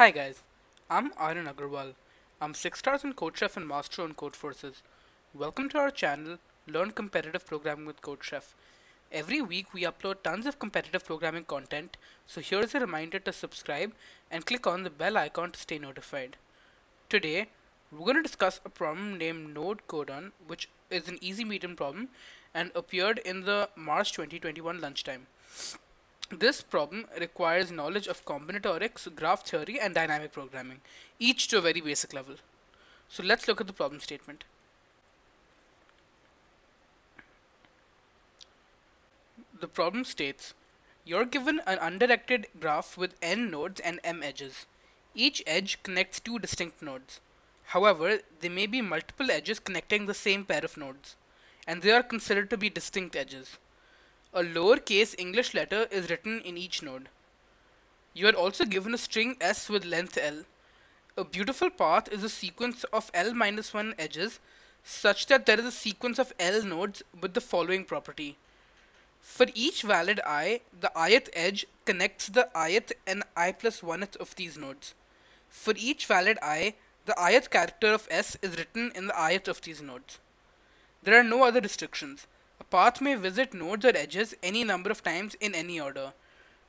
Hi guys, I'm Arun Agarwal. I'm 6 stars and Code Chef and Master on Code Forces. Welcome to our channel, Learn Competitive Programming with Code Chef. Every week we upload tons of competitive programming content, so here's a reminder to subscribe and click on the bell icon to stay notified. Today, we're going to discuss a problem named Node Codon, which is an easy medium problem and appeared in the March 2021 lunchtime. This problem requires knowledge of combinatorics, graph theory, and dynamic programming, each to a very basic level. So let's look at the problem statement. The problem states, you're given an undirected graph with n nodes and m edges. Each edge connects two distinct nodes. However, there may be multiple edges connecting the same pair of nodes, and they are considered to be distinct edges. A lowercase English letter is written in each node. You are also given a string S with length L. A beautiful path is a sequence of L minus 1 edges such that there is a sequence of L nodes with the following property. For each valid i, the ith edge connects the ith and i plus 1th of these nodes. For each valid i, the ith character of S is written in the ith of these nodes. There are no other restrictions path may visit nodes or edges any number of times in any order.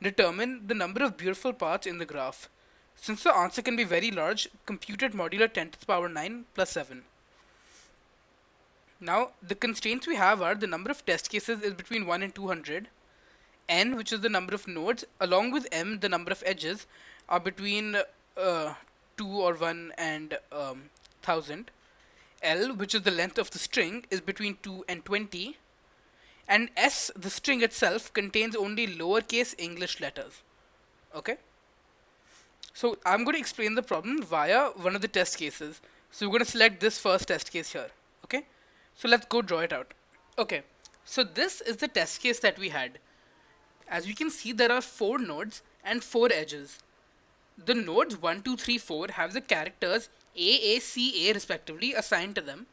Determine the number of beautiful paths in the graph. Since the answer can be very large, compute it modulo 10 to the power 9 plus 7. Now, the constraints we have are the number of test cases is between 1 and 200, n, which is the number of nodes, along with m, the number of edges, are between uh, 2 or 1 and um, 1000, l, which is the length of the string, is between 2 and 20, and S, the string itself, contains only lowercase English letters. Okay? So I'm going to explain the problem via one of the test cases. So we're going to select this first test case here. Okay? So let's go draw it out. Okay. So this is the test case that we had. As you can see, there are four nodes and four edges. The nodes 1, 2, 3, 4 have the characters A, A, C, A respectively assigned to them.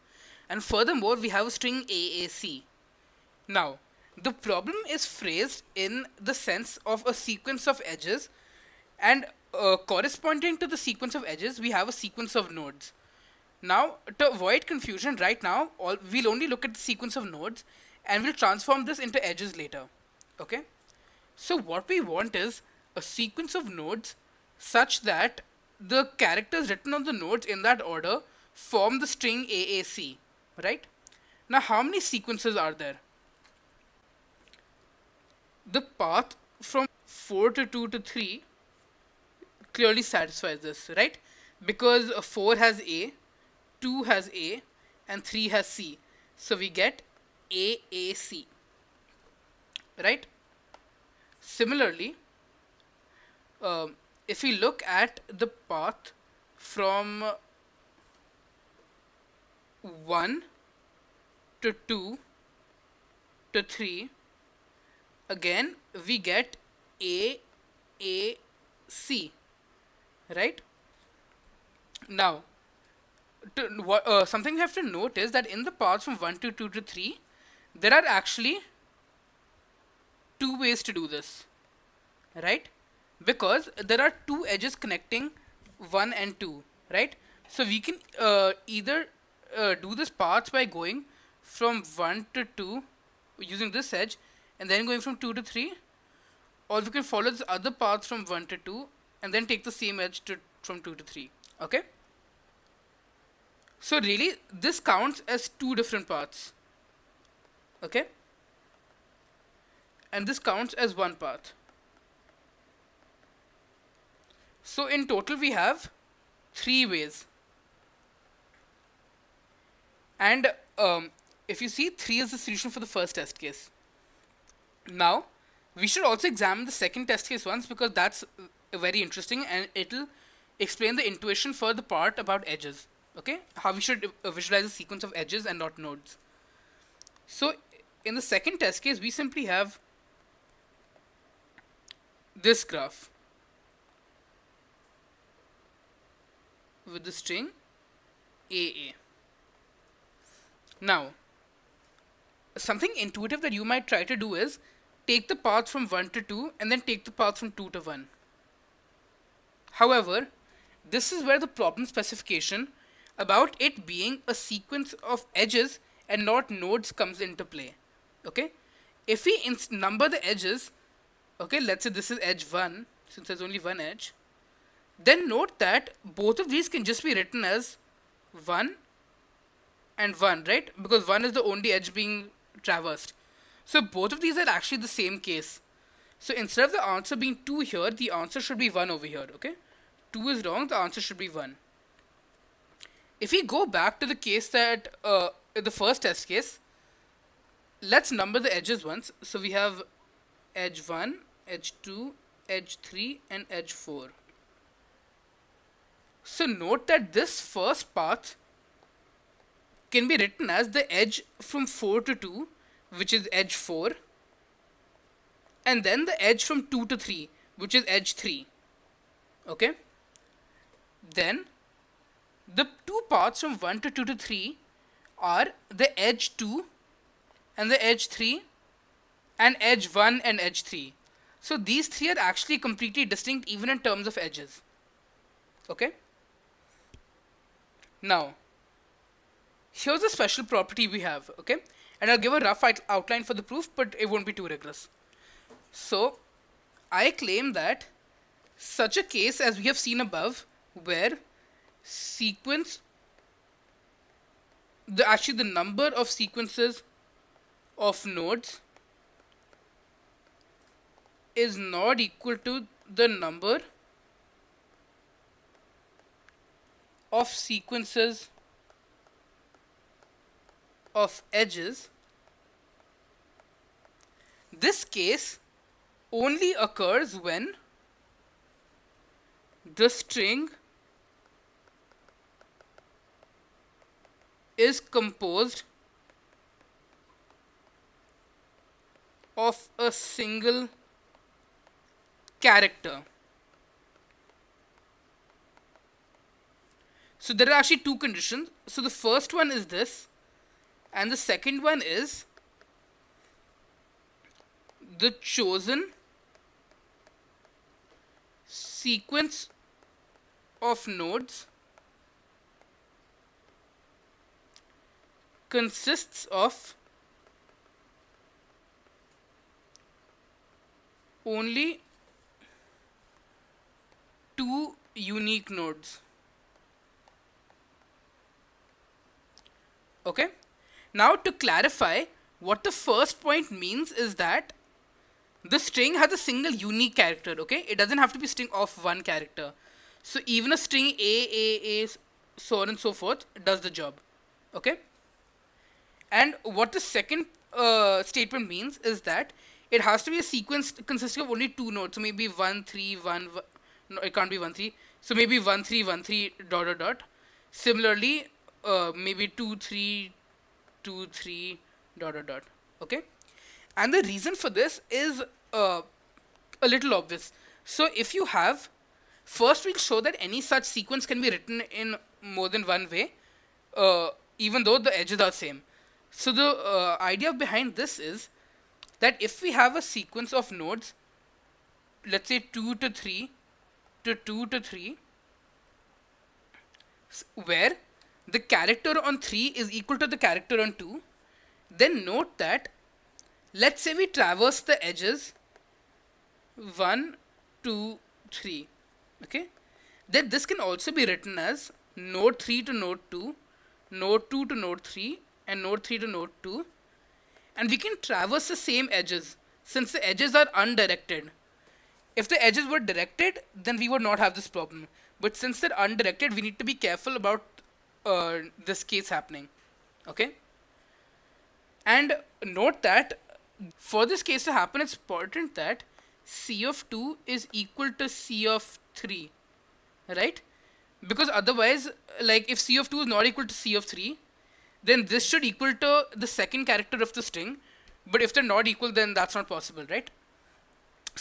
And furthermore, we have a string AAC. Now, the problem is phrased in the sense of a sequence of edges and uh, corresponding to the sequence of edges we have a sequence of nodes. Now to avoid confusion right now all, we'll only look at the sequence of nodes and we'll transform this into edges later. Okay. So what we want is a sequence of nodes such that the characters written on the nodes in that order form the string AAC, right? Now how many sequences are there? the path from 4 to 2 to 3 clearly satisfies this, right? Because 4 has A, 2 has A, and 3 has C. So we get AAC, right? Similarly, um, if we look at the path from 1 to 2 to 3 again we get A A C right now to, uh, something we have to note is that in the path from 1 to 2 to 3 there are actually two ways to do this right because there are two edges connecting 1 and 2 right so we can uh, either uh, do this path by going from 1 to 2 using this edge and then going from 2 to 3 or we can follow this other path from 1 to 2 and then take the same edge to from 2 to 3 okay so really this counts as two different paths okay and this counts as one path so in total we have three ways and um, if you see 3 is the solution for the first test case now, we should also examine the second test case once because that's uh, very interesting and it'll explain the intuition for the part about edges. Okay, how we should uh, visualize a sequence of edges and not nodes. So, in the second test case, we simply have this graph with the string AA. Now, something intuitive that you might try to do is take the path from 1 to 2 and then take the path from 2 to 1. However, this is where the problem specification about it being a sequence of edges and not nodes comes into play. Okay, if we number the edges, okay, let's say this is edge 1 since there's only one edge, then note that both of these can just be written as 1 and 1, right? Because 1 is the only edge being traversed. So both of these are actually the same case. So instead of the answer being 2 here, the answer should be 1 over here, okay? 2 is wrong, the answer should be 1. If we go back to the case that, uh, the first test case, let's number the edges once. So we have edge 1, edge 2, edge 3 and edge 4. So note that this first path can be written as the edge from 4 to 2 which is edge 4 and then the edge from 2 to 3 which is edge 3 okay then the two parts from 1 to 2 to 3 are the edge 2 and the edge 3 and edge 1 and edge 3 so these three are actually completely distinct even in terms of edges okay now Here's a special property we have, okay? And I'll give a rough outline for the proof, but it won't be too rigorous. So, I claim that such a case as we have seen above, where sequence, the actually the number of sequences of nodes is not equal to the number of sequences of edges, this case only occurs when the string is composed of a single character. So there are actually two conditions. So the first one is this and the second one is the chosen sequence of nodes consists of only two unique nodes okay now to clarify, what the first point means is that the string has a single unique character, okay? It doesn't have to be string of one character. So even a string A, A, A, so on and so forth does the job, okay? And what the second uh, statement means is that it has to be a sequence consisting of only two nodes. So maybe 1, 3, 1, one no, it can't be 1, 3. So maybe 1, 3, 1, 3, dot, dot, dot. Similarly, uh, maybe 2, 3, 2 3 dot dot dot okay and the reason for this is uh, a little obvious so if you have first we'll show that any such sequence can be written in more than one way uh, even though the edges are same so the uh, idea behind this is that if we have a sequence of nodes let's say 2 to 3 to 2 to 3 where the character on 3 is equal to the character on 2, then note that let's say we traverse the edges 1, 2, 3, okay? Then this can also be written as node 3 to node 2, node 2 to node 3, and node 3 to node 2. And we can traverse the same edges since the edges are undirected. If the edges were directed, then we would not have this problem. But since they're undirected, we need to be careful about uh, this case happening okay and note that for this case to happen it's important that c of 2 is equal to c of 3 right because otherwise like if c of 2 is not equal to c of 3 then this should equal to the second character of the string but if they're not equal then that's not possible right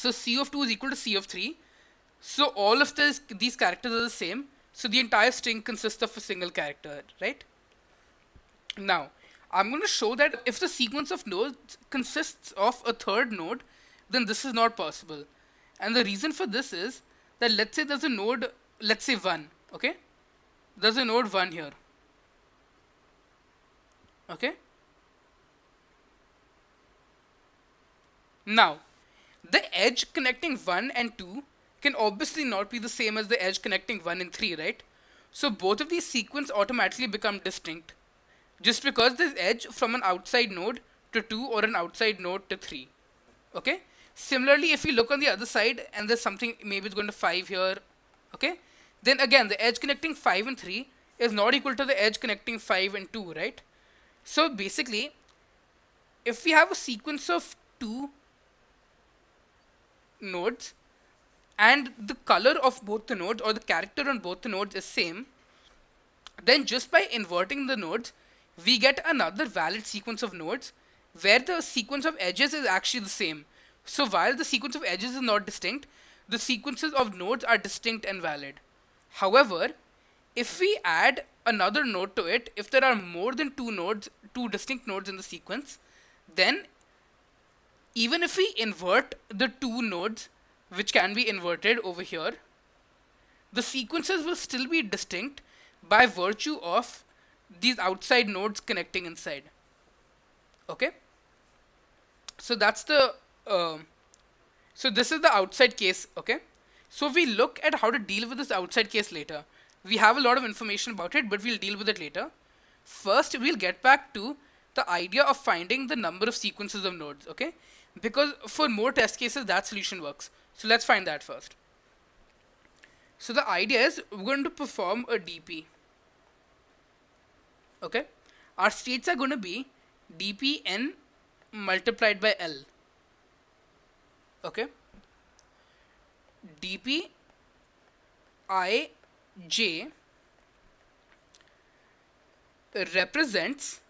so c of 2 is equal to c of 3 so all of this, these characters are the same so the entire string consists of a single character, right? Now, I'm going to show that if the sequence of nodes consists of a third node, then this is not possible. And the reason for this is that let's say there's a node, let's say 1, okay? There's a node 1 here. Okay? Now, the edge connecting 1 and 2 can obviously not be the same as the edge connecting 1 and 3, right? So both of these sequences automatically become distinct. Just because this edge from an outside node to 2 or an outside node to 3. Okay? Similarly, if you look on the other side and there's something, maybe it's going to 5 here. Okay? Then again, the edge connecting 5 and 3 is not equal to the edge connecting 5 and 2, right? So basically, if we have a sequence of 2 nodes, and the color of both the nodes or the character on both the nodes is same, then just by inverting the nodes, we get another valid sequence of nodes where the sequence of edges is actually the same. So while the sequence of edges is not distinct, the sequences of nodes are distinct and valid. However, if we add another node to it, if there are more than two nodes, two distinct nodes in the sequence, then even if we invert the two nodes, which can be inverted over here, the sequences will still be distinct by virtue of these outside nodes connecting inside. Okay? So that's the, uh, so this is the outside case, okay? So we look at how to deal with this outside case later. We have a lot of information about it, but we'll deal with it later. First, we'll get back to the idea of finding the number of sequences of nodes, okay? because for more test cases that solution works. So let's find that first. So the idea is we're going to perform a DP. Okay. Our states are going to be dpn multiplied by L. Okay. dp i j represents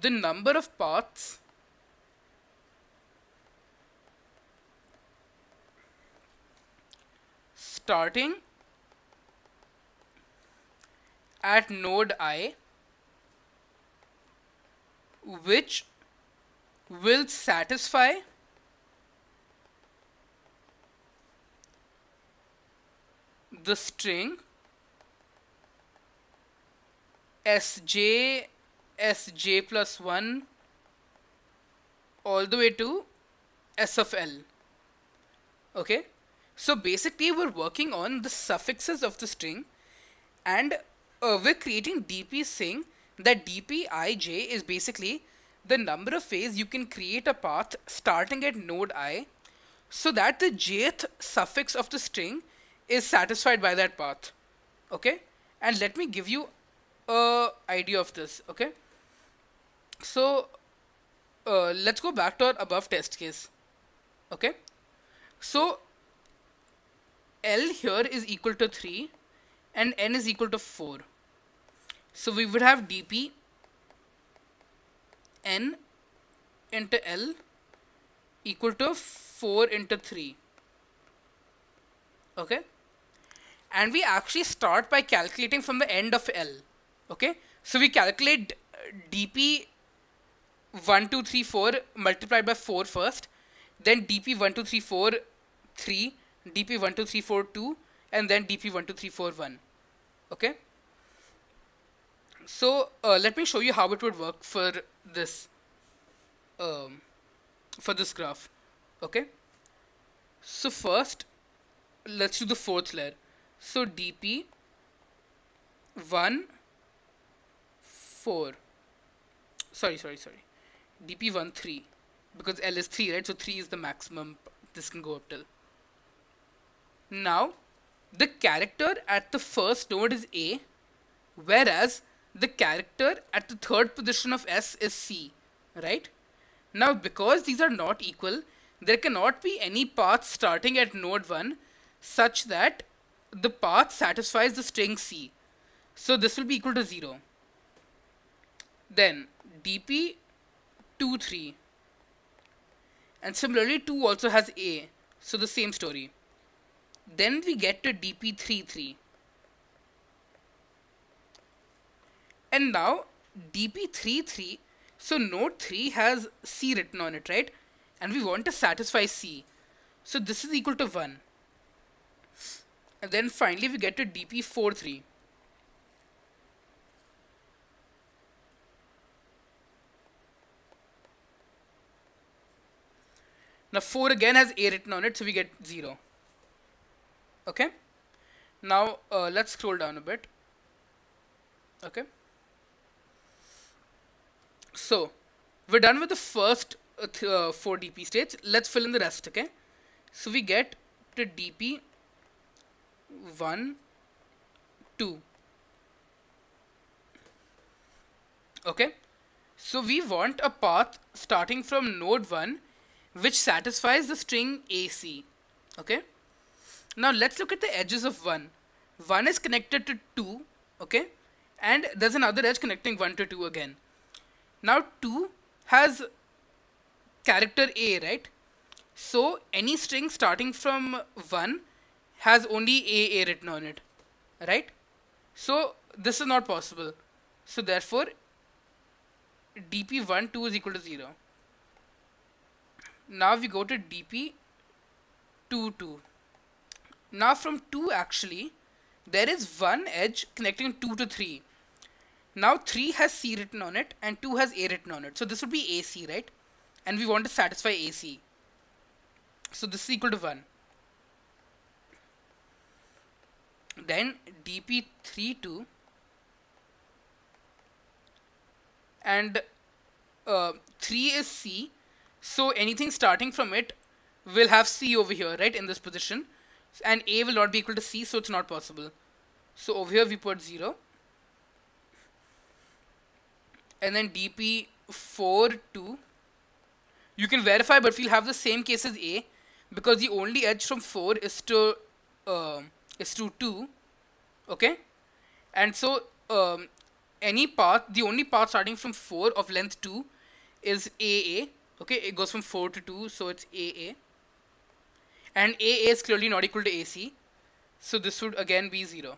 the number of paths starting at node i which will satisfy the string sj sj plus 1 all the way to s of l. Okay. So basically we're working on the suffixes of the string and uh, we're creating dp saying that dpij is basically the number of ways you can create a path starting at node i so that the jth suffix of the string is satisfied by that path okay and let me give you a idea of this okay so uh, let's go back to our above test case okay so L here is equal to 3 and N is equal to 4 so we would have dp N into L equal to 4 into 3 okay and we actually start by calculating from the end of L okay so we calculate dp 1, 2, 3, 4 multiplied by 4 first, then dp 1, 2, 3, 4, 3, dp 1, 2, 3, 4, 2, and then dp 1, 2, 3, 4, 1. Okay? So uh, let me show you how it would work for this um, for this graph. Okay? So first, let's do the fourth layer. So dp 1, 4. Sorry, sorry, sorry dp1 3 because l is 3 right so 3 is the maximum this can go up till now the character at the first node is a whereas the character at the third position of s is c right now because these are not equal there cannot be any path starting at node 1 such that the path satisfies the string c so this will be equal to 0 then dp 2, 3. And similarly, 2 also has A, so the same story. Then we get to DP 3, 3. And now DP 3, 3, so node 3 has C written on it, right? And we want to satisfy C. So this is equal to 1. And then finally we get to DP 4, 3. Now 4 again has A written on it, so we get 0. Okay. Now uh, let's scroll down a bit. Okay. So we're done with the first uh, uh 4 DP states. Let's fill in the rest. Okay. So we get to DP 1, 2. Okay. So we want a path starting from node 1 which satisfies the string AC. Okay. Now let's look at the edges of 1. 1 is connected to 2. Okay. And there's another edge connecting 1 to 2 again. Now 2 has character A, right? So any string starting from 1 has only AA written on it, right? So this is not possible. So therefore, dp12 is equal to 0 now we go to dp 2 2 now from 2 actually there is one edge connecting 2 to 3 now 3 has c written on it and 2 has a written on it so this would be ac right and we want to satisfy ac so this is equal to 1 then dp 3 2 and uh, 3 is c so anything starting from it will have C over here, right, in this position. And A will not be equal to C, so it's not possible. So over here we put 0. And then DP 4, 2. You can verify, but we'll have the same case as A because the only edge from 4 is to uh, is to 2 okay and so um, any path the only path starting from 4 of length 2 is AA okay it goes from 4 to 2 so it's AA and AA is clearly not equal to AC so this would again be 0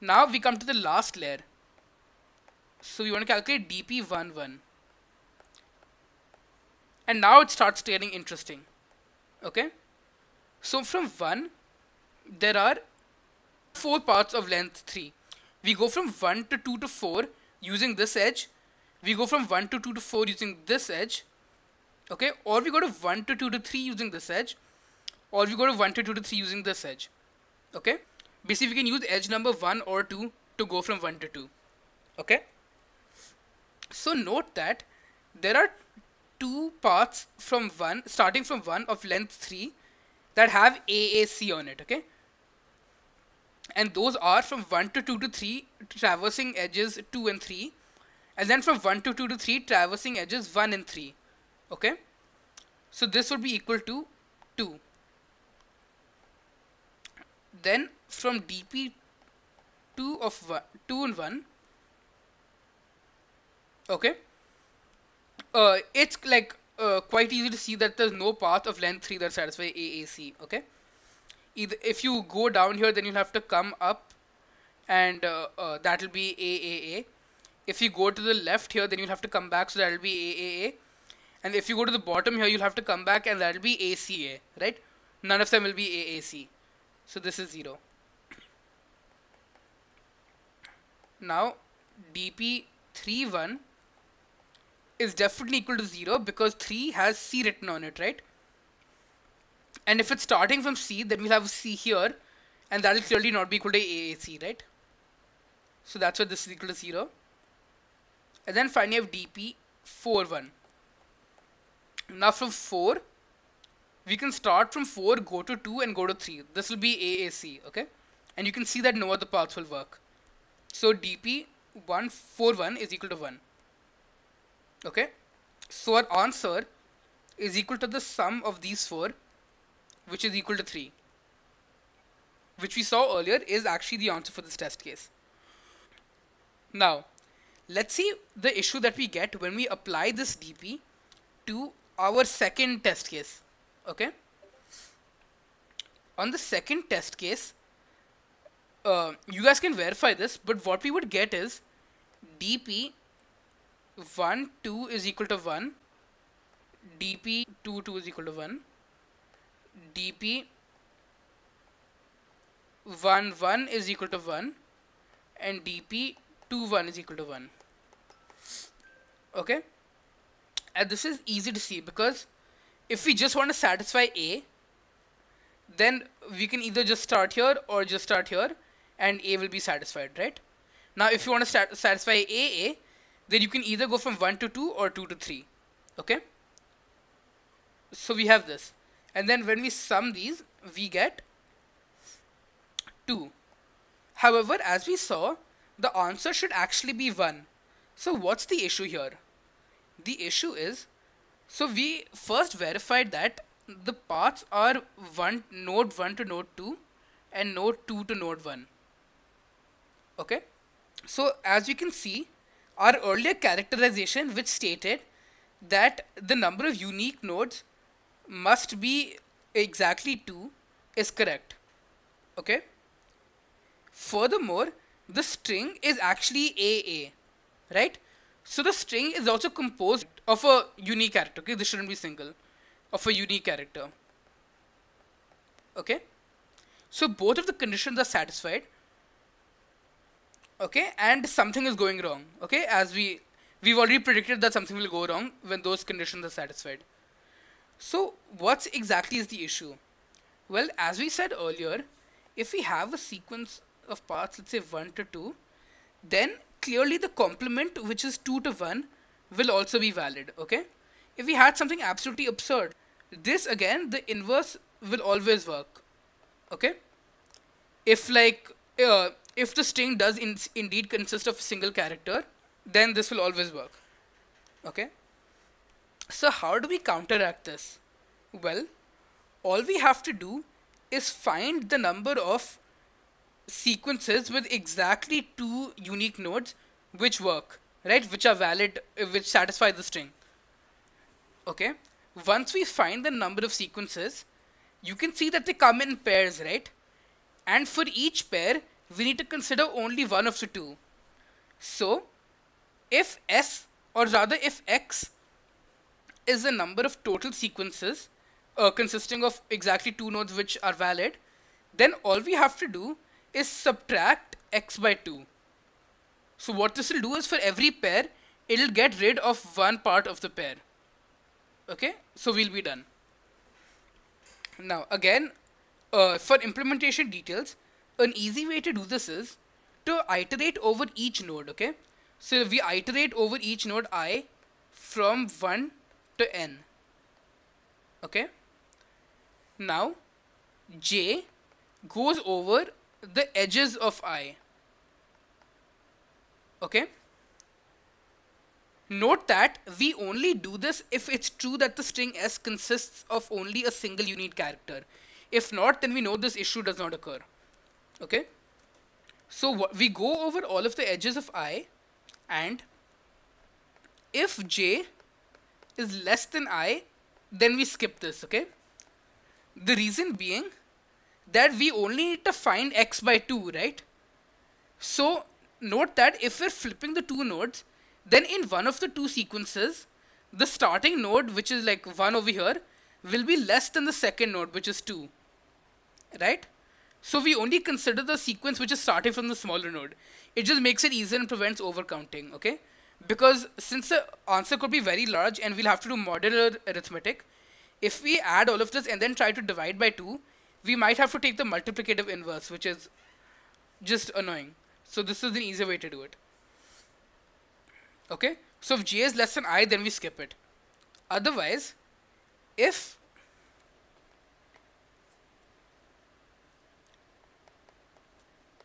now we come to the last layer so we want to calculate DP11 and now it starts getting interesting okay so from 1 there are four parts of length 3 we go from 1 to 2 to 4 using this edge we go from 1 to 2 to 4 using this edge okay or we go to 1 to 2 to 3 using this edge or we go to 1 to 2 to 3 using this edge okay basically we can use edge number 1 or 2 to go from 1 to 2 okay so note that there are two paths from 1 starting from 1 of length 3 that have AAC on it okay and those are from 1 to 2 to 3 traversing edges 2 and 3 and then from 1 to 2 to 3 traversing edges 1 and 3 okay so this would be equal to 2 then from dp 2 of 1, 2 and 1 okay uh, it's like uh, quite easy to see that there's no path of length 3 that satisfies AAC okay Either if you go down here then you'll have to come up and uh, uh that'll be AAA if you go to the left here then you'll have to come back so that'll be AAA and if you go to the bottom here you'll have to come back and that'll be ACA right none of them will be AAC so this is 0 now dp31 is definitely equal to 0 because 3 has c written on it right and if it's starting from c then we'll have c here and that'll clearly not be equal to AAC right so that's why this is equal to 0 and then finally have dp 4 1 now from 4 we can start from 4 go to 2 and go to 3 this will be AAC okay and you can see that no other paths will work so dp 1 4 1 is equal to 1 okay so our answer is equal to the sum of these four which is equal to 3 which we saw earlier is actually the answer for this test case now Let's see the issue that we get when we apply this DP to our second test case. Okay. On the second test case, uh, you guys can verify this, but what we would get is dp 1 2 is equal to 1 dp 2 2 is equal to 1 dp 1 1 is equal to 1 and dp 2 1 is equal to 1 okay and this is easy to see because if we just want to satisfy a then we can either just start here or just start here and a will be satisfied right now if you want to satisfy a a then you can either go from 1 to 2 or 2 to 3 okay so we have this and then when we sum these we get 2 however as we saw the answer should actually be 1 so what's the issue here? The issue is, so we first verified that the paths are one node 1 to node 2 and node 2 to node 1. Okay. So as you can see, our earlier characterization which stated that the number of unique nodes must be exactly 2 is correct. Okay. Furthermore, the string is actually AA right? So the string is also composed of a unique character. Okay, this shouldn't be single, of a unique character. Okay, so both of the conditions are satisfied. Okay, and something is going wrong. Okay, as we we've already predicted that something will go wrong when those conditions are satisfied. So what exactly is the issue? Well, as we said earlier, if we have a sequence of paths, let's say 1 to 2, then clearly the complement, which is 2 to 1, will also be valid, okay? If we had something absolutely absurd, this again, the inverse will always work, okay? If like, uh, if the string does in indeed consist of a single character, then this will always work, okay? So how do we counteract this? Well, all we have to do is find the number of sequences with exactly two unique nodes which work, right? Which are valid, uh, which satisfy the string. Okay. Once we find the number of sequences, you can see that they come in pairs, right? And for each pair, we need to consider only one of the two. So, if S, or rather if X, is the number of total sequences uh, consisting of exactly two nodes which are valid, then all we have to do is subtract x by 2. So what this will do is for every pair, it'll get rid of one part of the pair. Okay, so we'll be done. Now again, uh, for implementation details, an easy way to do this is to iterate over each node, okay? So we iterate over each node i from 1 to n, okay? Now j goes over the edges of i okay Note that we only do this if it's true that the string s consists of only a single unique character. If not, then we know this issue does not occur. Okay? So we go over all of the edges of i and if j is less than i, then we skip this, okay? The reason being that we only need to find x by 2, right? So note that if we're flipping the two nodes, then in one of the two sequences, the starting node, which is like 1 over here, will be less than the second node, which is 2, right? So we only consider the sequence which is starting from the smaller node. It just makes it easier and prevents overcounting, okay? Because since the answer could be very large and we'll have to do modular arithmetic, if we add all of this and then try to divide by 2, we might have to take the multiplicative inverse, which is just annoying. So this is an easier way to do it. Okay, so if j is less than i, then we skip it. Otherwise, if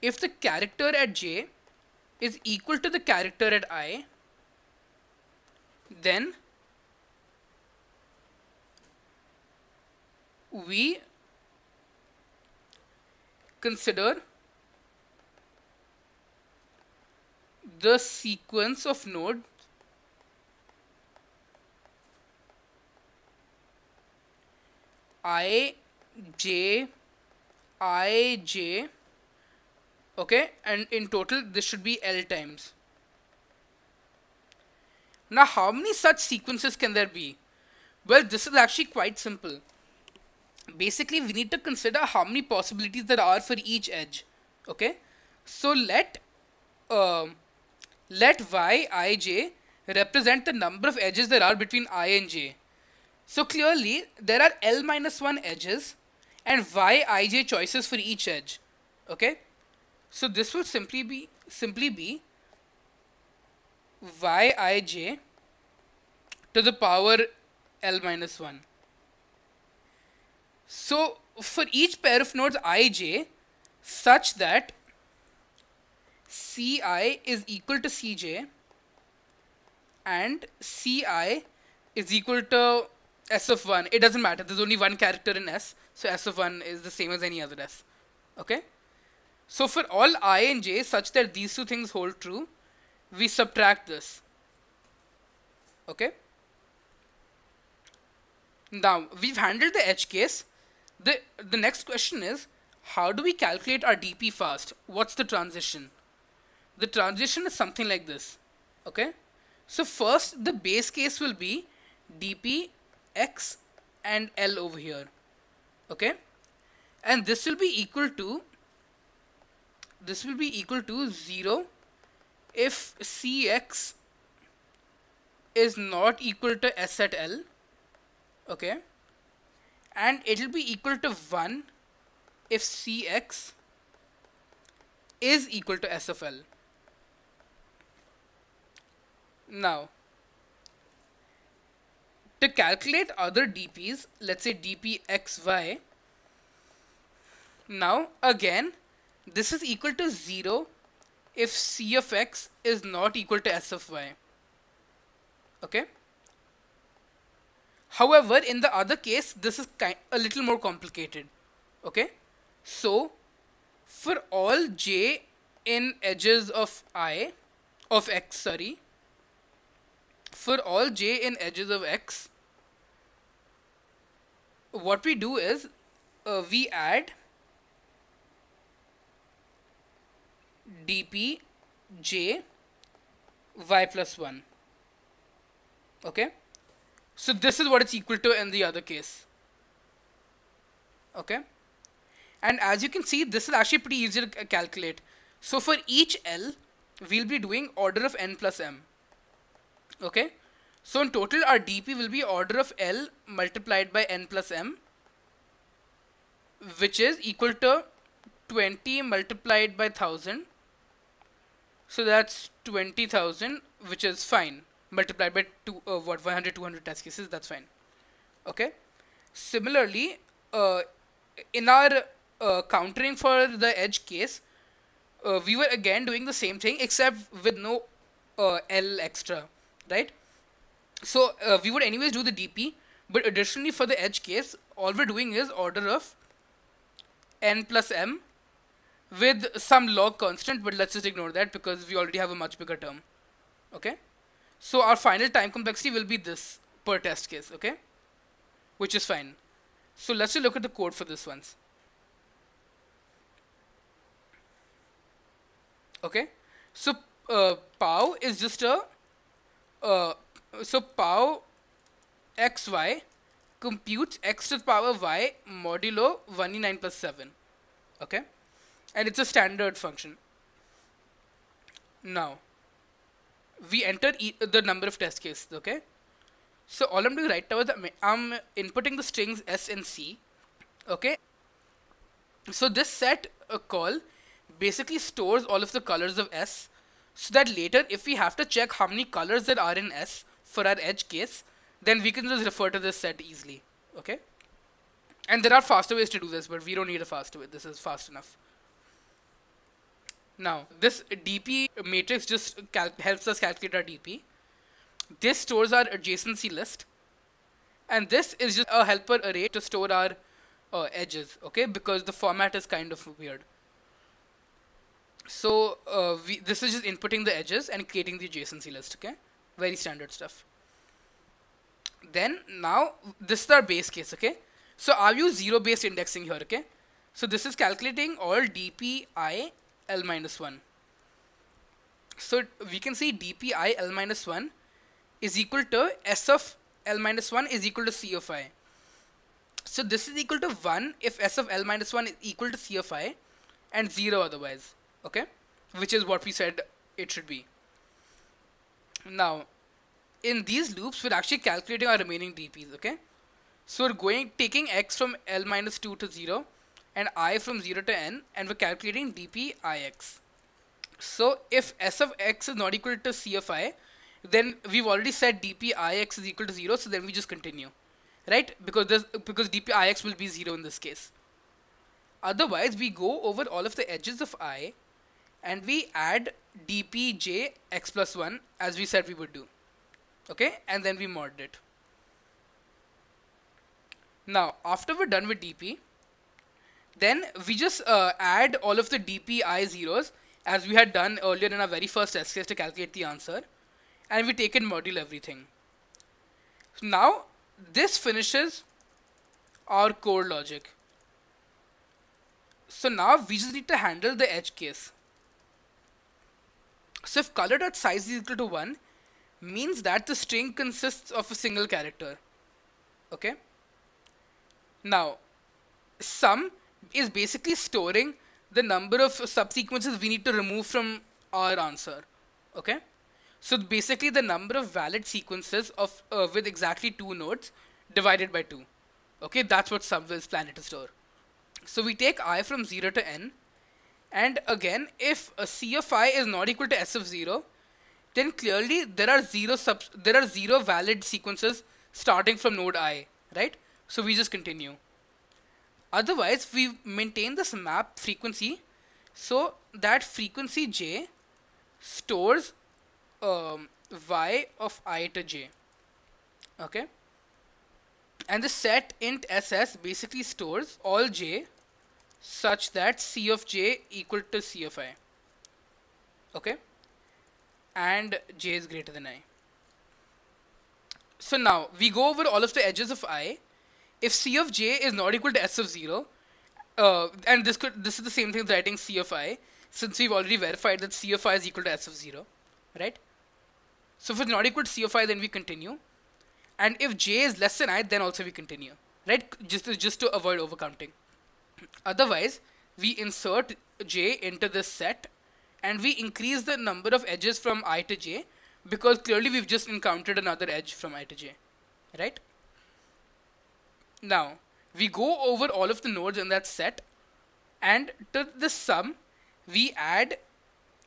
if the character at j is equal to the character at i, then we consider the sequence of nodes i j i j okay and in total this should be l times now how many such sequences can there be well this is actually quite simple basically we need to consider how many possibilities there are for each edge okay so let uh, let y i j represent the number of edges there are between i and j so clearly there are l minus 1 edges and y i j choices for each edge okay so this will simply be simply be y i j to the power l minus 1 so for each pair of nodes ij such that ci is equal to cj and ci is equal to s of 1 it doesn't matter there's only one character in s so s of 1 is the same as any other s okay so for all i and j such that these two things hold true we subtract this okay now we've handled the edge case the, the next question is, how do we calculate our DP fast? What's the transition? The transition is something like this, okay? So first, the base case will be DP X and L over here, okay? And this will be equal to, this will be equal to 0 if Cx is not equal to S at L, okay? and it'll be equal to 1 if Cx is equal to S of L. Now, to calculate other dp's, let's say dpxy, now again, this is equal to 0 if c of x is not equal to s of y. Okay? However, in the other case, this is a little more complicated. Okay. So for all j in edges of i of x sorry for all j in edges of x what we do is uh, we add dp j y plus 1 okay so this is what it's equal to in the other case. Okay. And as you can see, this is actually pretty easy to calculate. So for each L, we'll be doing order of N plus M. Okay. So in total, our DP will be order of L multiplied by N plus M, which is equal to 20 multiplied by 1000. So that's 20,000, which is fine multiplied by two uh, what 100 200 test cases that's fine okay similarly uh, in our uh, countering for the edge case uh, we were again doing the same thing except with no uh, l extra right so uh, we would anyways do the dp but additionally for the edge case all we're doing is order of n plus m with some log constant but let's just ignore that because we already have a much bigger term okay so our final time complexity will be this per test case, okay? Which is fine. So let's look at the code for this once. Okay, so uh, pow is just a uh, so pow xy computes x to the power y modulo 1e9 plus 7 okay and it's a standard function now we enter e- the number of test cases, okay? So all I'm doing right now is I'm inputting the strings S and C, okay? So this set a uh, call basically stores all of the colors of S so that later if we have to check how many colors there are in S for our edge case, then we can just refer to this set easily, okay? And there are faster ways to do this, but we don't need a faster way. This is fast enough. Now, this DP matrix just helps us calculate our DP. This stores our adjacency list. And this is just a helper array to store our uh, edges, okay? Because the format is kind of weird. So uh, we, this is just inputting the edges and creating the adjacency list, okay? Very standard stuff. Then now this is our base case, okay? So I'll use zero based indexing here, okay? So this is calculating all DPI L minus 1. So we can see dpi L minus 1 is equal to S of L minus 1 is equal to C of I. So this is equal to 1 if S of L minus 1 is equal to C of I and 0 otherwise. Okay. Which is what we said it should be. Now, in these loops, we're actually calculating our remaining dp's. Okay. So we're going taking x from L minus 2 to 0 and i from 0 to n and we're calculating dp ix. So if s of x is not equal to c of i, then we've already said dp ix is equal to 0, so then we just continue, right? Because this, because dp ix will be 0 in this case. Otherwise, we go over all of the edges of i and we add dp j x plus 1 as we said we would do, okay? And then we mod it. Now, after we're done with dp, then we just uh, add all of the DPI zeros as we had done earlier in our very first test case to calculate the answer. And we take and module everything. So now this finishes our core logic. So now we just need to handle the edge case. So if color dot size is equal to 1 means that the string consists of a single character. Okay. Now sum is basically storing the number of subsequences we need to remove from our answer. Okay. So basically the number of valid sequences of uh, with exactly two nodes divided by 2. Okay, that's what Subwill's planning to store. So we take i from 0 to n and again if a c of i is not equal to s of 0 then clearly there are zero subs there are zero valid sequences starting from node i, right? So we just continue. Otherwise, we maintain this map frequency so that frequency j stores um, y of i to j. Okay. And the set int ss basically stores all j such that c of j equal to c of i. Okay. And j is greater than i. So now we go over all of the edges of i if c of j is not equal to s of 0, uh, and this could this is the same thing as writing c of i, since we've already verified that c of i is equal to s of 0, right? So if it's not equal to c of i, then we continue. And if j is less than i, then also we continue, right? Just to, just to avoid overcounting. Otherwise, we insert j into this set and we increase the number of edges from i to j because clearly we've just encountered another edge from i to j, right? Now, we go over all of the nodes in that set and to the sum, we add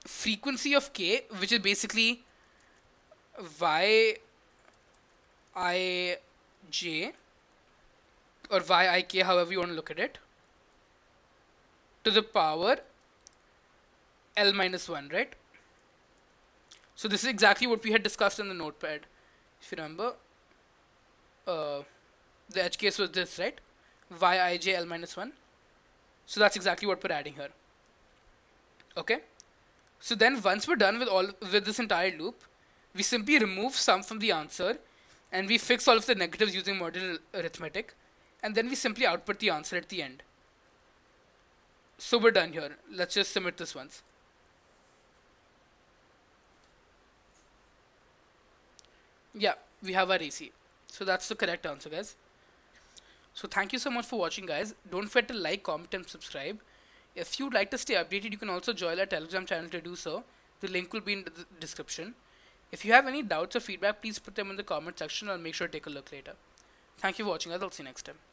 frequency of k, which is basically y i j or y i k, however you want to look at it, to the power l minus 1, right? So this is exactly what we had discussed in the notepad, if you remember. Uh, the edge case was this, right? y i j l minus 1. So that's exactly what we're adding here. Okay? So then once we're done with all with this entire loop, we simply remove sum from the answer and we fix all of the negatives using modern arithmetic and then we simply output the answer at the end. So we're done here. Let's just submit this once. Yeah, we have our AC. So that's the correct answer, guys. So thank you so much for watching guys. Don't forget to like, comment and subscribe. If you'd like to stay updated, you can also join our Telegram channel to do so. The link will be in the description. If you have any doubts or feedback, please put them in the comment section. I'll make sure to take a look later. Thank you for watching guys. I'll see you next time.